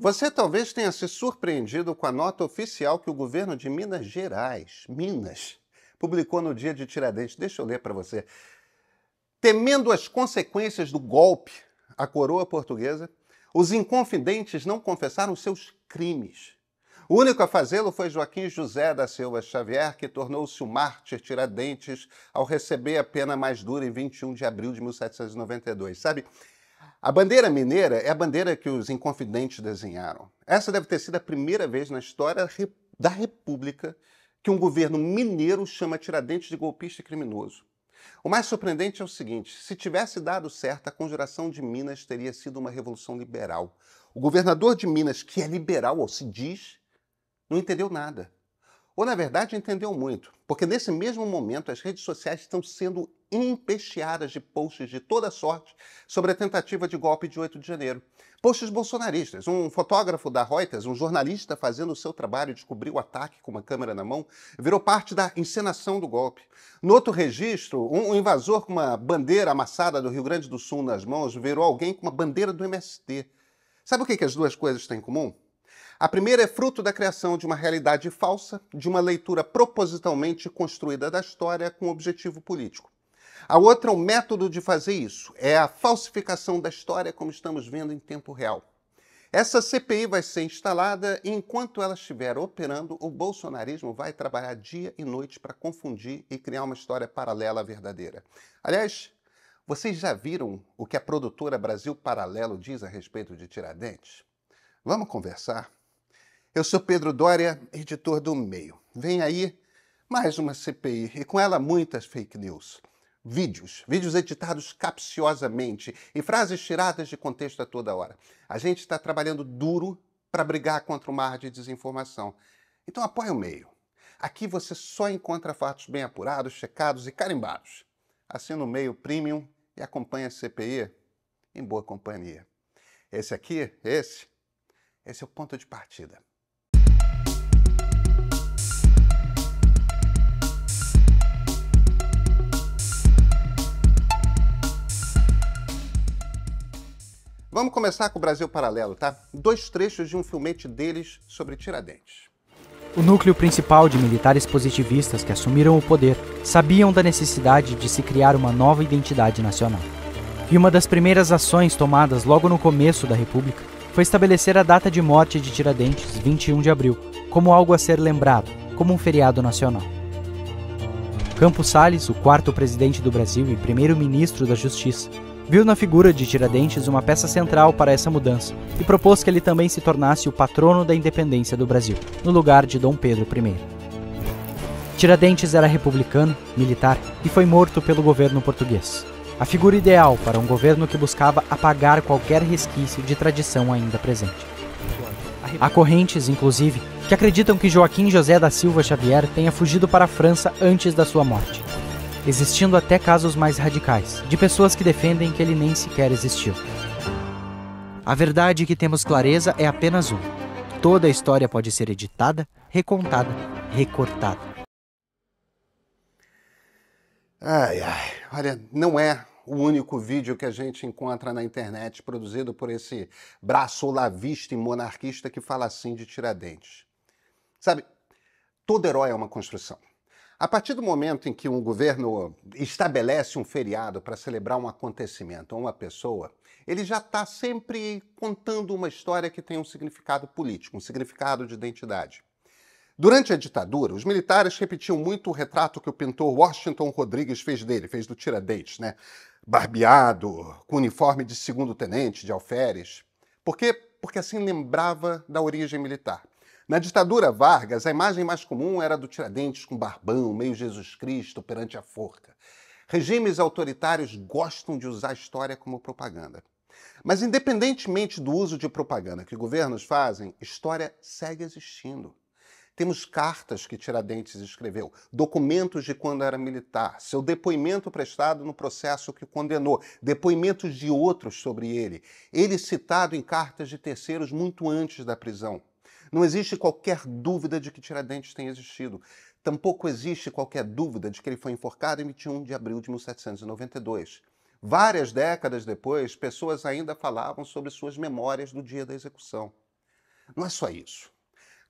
Você talvez tenha se surpreendido com a nota oficial que o governo de Minas Gerais, Minas, publicou no dia de Tiradentes. Deixa eu ler para você. Temendo as consequências do golpe à coroa portuguesa, os inconfidentes não confessaram seus crimes. O único a fazê-lo foi Joaquim José da Silva Xavier, que tornou-se o mártir Tiradentes ao receber a pena mais dura em 21 de abril de 1792. Sabe, a bandeira mineira é a bandeira que os inconfidentes desenharam. Essa deve ter sido a primeira vez na história da República que um governo mineiro chama Tiradentes de golpista e criminoso. O mais surpreendente é o seguinte: se tivesse dado certo, a conjuração de Minas teria sido uma revolução liberal. O governador de Minas, que é liberal ou se diz, não entendeu nada. Ou, na verdade, entendeu muito, porque nesse mesmo momento as redes sociais estão sendo empesteadas de posts de toda sorte sobre a tentativa de golpe de 8 de janeiro. Posts bolsonaristas. Um fotógrafo da Reuters, um jornalista fazendo o seu trabalho, descobriu o ataque com uma câmera na mão, virou parte da encenação do golpe. No outro registro, um invasor com uma bandeira amassada do Rio Grande do Sul nas mãos virou alguém com uma bandeira do MST. Sabe o que, que as duas coisas têm em comum? A primeira é fruto da criação de uma realidade falsa, de uma leitura propositalmente construída da história com objetivo político. A outra, é o um método de fazer isso, é a falsificação da história, como estamos vendo em tempo real. Essa CPI vai ser instalada e, enquanto ela estiver operando, o bolsonarismo vai trabalhar dia e noite para confundir e criar uma história paralela à verdadeira. Aliás, vocês já viram o que a produtora Brasil Paralelo diz a respeito de Tiradentes? Vamos conversar? Eu sou Pedro Dória, editor do Meio. Vem aí mais uma CPI e com ela muitas fake news vídeos, vídeos editados capciosamente e frases tiradas de contexto a toda hora. A gente está trabalhando duro para brigar contra o mar de desinformação. Então apoie o meio. Aqui você só encontra fatos bem apurados, checados e carimbados. Assina o meio premium e acompanha a CPI em boa companhia. Esse aqui, esse, esse é o ponto de partida. Vamos começar com o Brasil Paralelo, tá? Dois trechos de um filmete deles sobre Tiradentes. O núcleo principal de militares positivistas que assumiram o poder sabiam da necessidade de se criar uma nova identidade nacional. E uma das primeiras ações tomadas logo no começo da República foi estabelecer a data de morte de Tiradentes, 21 de abril, como algo a ser lembrado, como um feriado nacional. Campos Salles, o quarto presidente do Brasil e primeiro-ministro da Justiça, viu na figura de Tiradentes uma peça central para essa mudança e propôs que ele também se tornasse o patrono da independência do Brasil, no lugar de Dom Pedro I. Tiradentes era republicano, militar e foi morto pelo governo português. A figura ideal para um governo que buscava apagar qualquer resquício de tradição ainda presente. Há correntes, inclusive, que acreditam que Joaquim José da Silva Xavier tenha fugido para a França antes da sua morte existindo até casos mais radicais, de pessoas que defendem que ele nem sequer existiu. A verdade que temos clareza é apenas uma: toda a história pode ser editada, recontada, recortada. Ai, ai, olha, não é o único vídeo que a gente encontra na internet produzido por esse braço lavista e monarquista que fala assim de Tiradentes. Sabe, todo herói é uma construção. A partir do momento em que um governo estabelece um feriado para celebrar um acontecimento ou uma pessoa, ele já está sempre contando uma história que tem um significado político, um significado de identidade. Durante a ditadura, os militares repetiam muito o retrato que o pintor Washington Rodrigues fez dele, fez do Tiradentes, né? Barbeado, com uniforme de segundo tenente, de alferes. Por quê? Porque assim lembrava da origem militar. Na ditadura Vargas, a imagem mais comum era do Tiradentes com barbão, meio Jesus Cristo perante a forca. Regimes autoritários gostam de usar a história como propaganda. Mas, independentemente do uso de propaganda que governos fazem, história segue existindo. Temos cartas que Tiradentes escreveu, documentos de quando era militar, seu depoimento prestado no processo que condenou, depoimentos de outros sobre ele, ele citado em cartas de terceiros muito antes da prisão. Não existe qualquer dúvida de que Tiradentes tenha existido. Tampouco existe qualquer dúvida de que ele foi enforcado em 21 de abril de 1792. Várias décadas depois, pessoas ainda falavam sobre suas memórias do dia da execução. Não é só isso.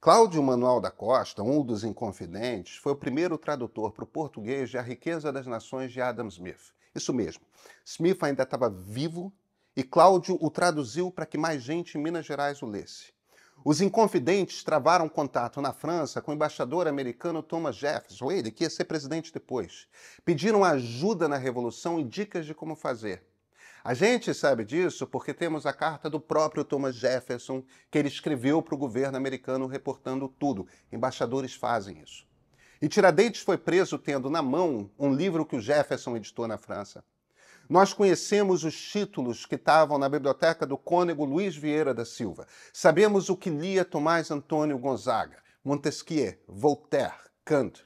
Cláudio Manuel da Costa, um dos inconfidentes, foi o primeiro tradutor para o português de A Riqueza das Nações de Adam Smith. Isso mesmo. Smith ainda estava vivo e Cláudio o traduziu para que mais gente em Minas Gerais o lesse. Os inconfidentes travaram contato na França com o embaixador americano Thomas Jefferson, ele que ia ser presidente depois. Pediram ajuda na Revolução e dicas de como fazer. A gente sabe disso porque temos a carta do próprio Thomas Jefferson que ele escreveu para o governo americano reportando tudo. Embaixadores fazem isso. E Tiradentes foi preso tendo na mão um livro que o Jefferson editou na França. Nós conhecemos os títulos que estavam na biblioteca do cônego Luiz Vieira da Silva. Sabemos o que lia Tomás Antônio Gonzaga, Montesquieu, Voltaire, Kant,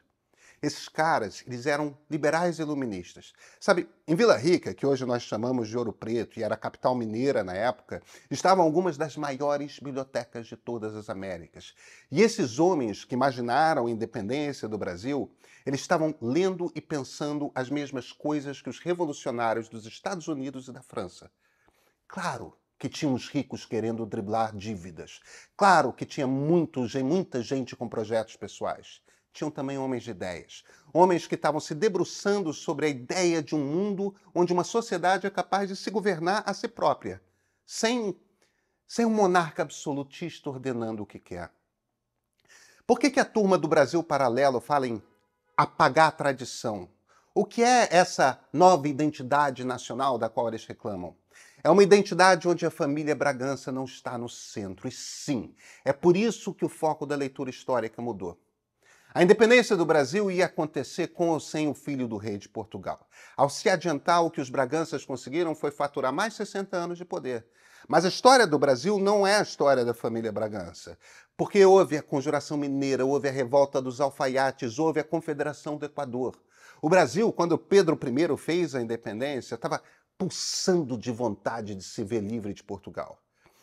esses caras, eles eram liberais iluministas. Sabe, em Vila Rica, que hoje nós chamamos de Ouro Preto e era a capital mineira na época, estavam algumas das maiores bibliotecas de todas as Américas. E esses homens que imaginaram a independência do Brasil, eles estavam lendo e pensando as mesmas coisas que os revolucionários dos Estados Unidos e da França. Claro, que tinha uns ricos querendo driblar dívidas. Claro que tinha muitos e muita gente com projetos pessoais tinham também homens de ideias. Homens que estavam se debruçando sobre a ideia de um mundo onde uma sociedade é capaz de se governar a si própria, sem, sem um monarca absolutista ordenando o que quer. Por que, que a turma do Brasil Paralelo fala em apagar a tradição? O que é essa nova identidade nacional da qual eles reclamam? É uma identidade onde a família Bragança não está no centro, e sim, é por isso que o foco da leitura histórica mudou. A independência do Brasil ia acontecer com ou sem o filho do rei de Portugal. Ao se adiantar, o que os Braganças conseguiram foi faturar mais 60 anos de poder. Mas a história do Brasil não é a história da família Bragança, porque houve a Conjuração Mineira, houve a Revolta dos Alfaiates, houve a Confederação do Equador. O Brasil, quando Pedro I fez a independência, estava pulsando de vontade de se ver livre de Portugal.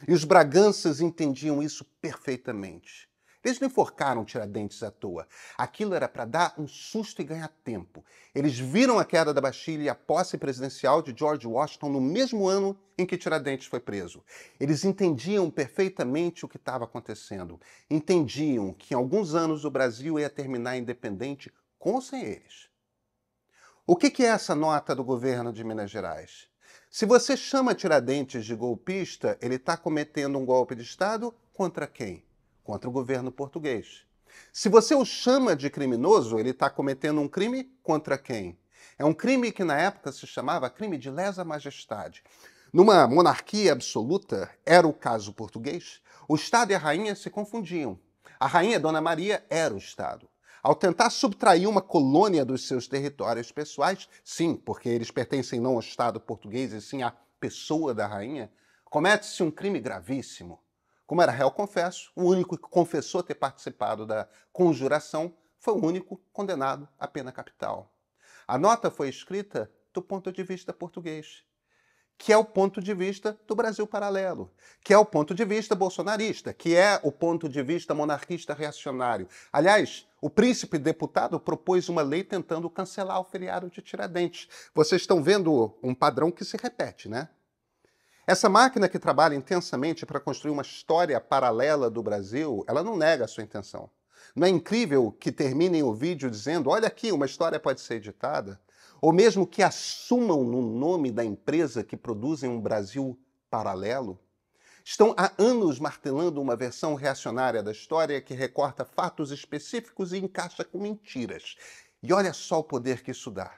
E os Braganças entendiam isso perfeitamente. Eles não enforcaram Tiradentes à toa. Aquilo era para dar um susto e ganhar tempo. Eles viram a queda da Bastilha e a posse presidencial de George Washington no mesmo ano em que Tiradentes foi preso. Eles entendiam perfeitamente o que estava acontecendo. Entendiam que em alguns anos o Brasil ia terminar independente com ou sem eles. O que, que é essa nota do governo de Minas Gerais? Se você chama Tiradentes de golpista, ele está cometendo um golpe de Estado contra quem? contra o governo português. Se você o chama de criminoso, ele está cometendo um crime contra quem? É um crime que na época se chamava crime de lesa majestade. Numa monarquia absoluta, era o caso português, o Estado e a rainha se confundiam. A rainha Dona Maria era o Estado. Ao tentar subtrair uma colônia dos seus territórios pessoais, sim, porque eles pertencem não ao Estado português e sim à pessoa da rainha, comete-se um crime gravíssimo. Como era réu confesso, o único que confessou ter participado da conjuração foi o único condenado à pena capital. A nota foi escrita do ponto de vista português, que é o ponto de vista do Brasil paralelo, que é o ponto de vista bolsonarista, que é o ponto de vista monarquista reacionário. Aliás, o príncipe deputado propôs uma lei tentando cancelar o feriado de Tiradentes. Vocês estão vendo um padrão que se repete, né? Essa máquina que trabalha intensamente para construir uma história paralela do Brasil, ela não nega a sua intenção. Não é incrível que terminem o vídeo dizendo: olha aqui, uma história pode ser editada? Ou mesmo que assumam no nome da empresa que produzem um Brasil paralelo? Estão há anos martelando uma versão reacionária da história que recorta fatos específicos e encaixa com mentiras. E olha só o poder que isso dá.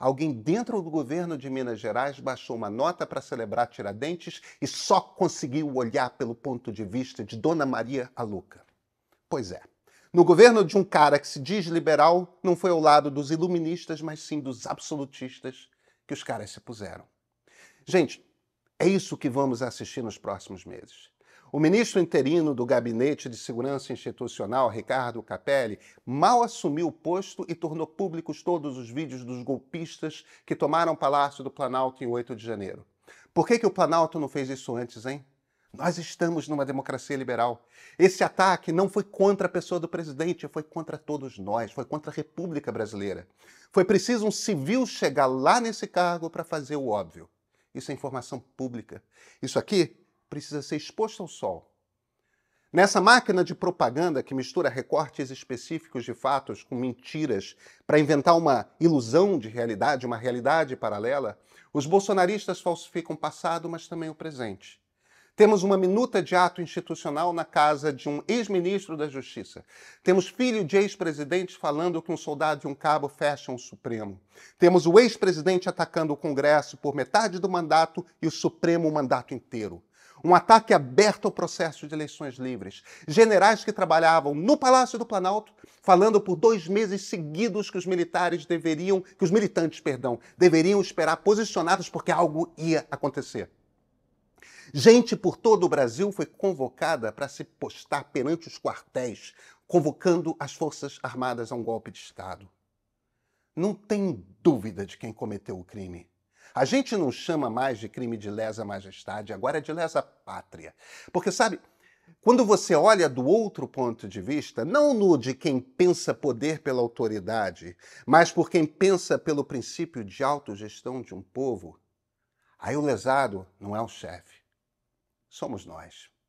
Alguém dentro do governo de Minas Gerais baixou uma nota para celebrar Tiradentes e só conseguiu olhar pelo ponto de vista de Dona Maria Aluca. Pois é. No governo de um cara que se diz liberal, não foi ao lado dos iluministas, mas sim dos absolutistas que os caras se puseram. Gente, é isso que vamos assistir nos próximos meses. O ministro interino do Gabinete de Segurança Institucional, Ricardo Capelli, mal assumiu o posto e tornou públicos todos os vídeos dos golpistas que tomaram o Palácio do Planalto em 8 de janeiro. Por que, que o Planalto não fez isso antes, hein? Nós estamos numa democracia liberal. Esse ataque não foi contra a pessoa do presidente, foi contra todos nós, foi contra a República Brasileira. Foi preciso um civil chegar lá nesse cargo para fazer o óbvio. Isso é informação pública. Isso aqui precisa ser exposto ao sol. Nessa máquina de propaganda que mistura recortes específicos de fatos com mentiras para inventar uma ilusão de realidade, uma realidade paralela, os bolsonaristas falsificam o passado, mas também o presente. Temos uma minuta de ato institucional na casa de um ex-ministro da Justiça. Temos filho de ex-presidente falando que um soldado e um cabo fecham o Supremo. Temos o ex-presidente atacando o Congresso por metade do mandato e o Supremo o mandato inteiro um ataque aberto ao processo de eleições livres. Generais que trabalhavam no Palácio do Planalto falando por dois meses seguidos que os militares deveriam, que os militantes, perdão, deveriam esperar posicionados porque algo ia acontecer. Gente por todo o Brasil foi convocada para se postar perante os quartéis, convocando as Forças Armadas a um golpe de Estado. Não tem dúvida de quem cometeu o crime. A gente não chama mais de crime de lesa majestade, agora é de lesa pátria. Porque, sabe, quando você olha do outro ponto de vista, não no de quem pensa poder pela autoridade, mas por quem pensa pelo princípio de autogestão de um povo, aí o lesado não é o chefe, somos nós.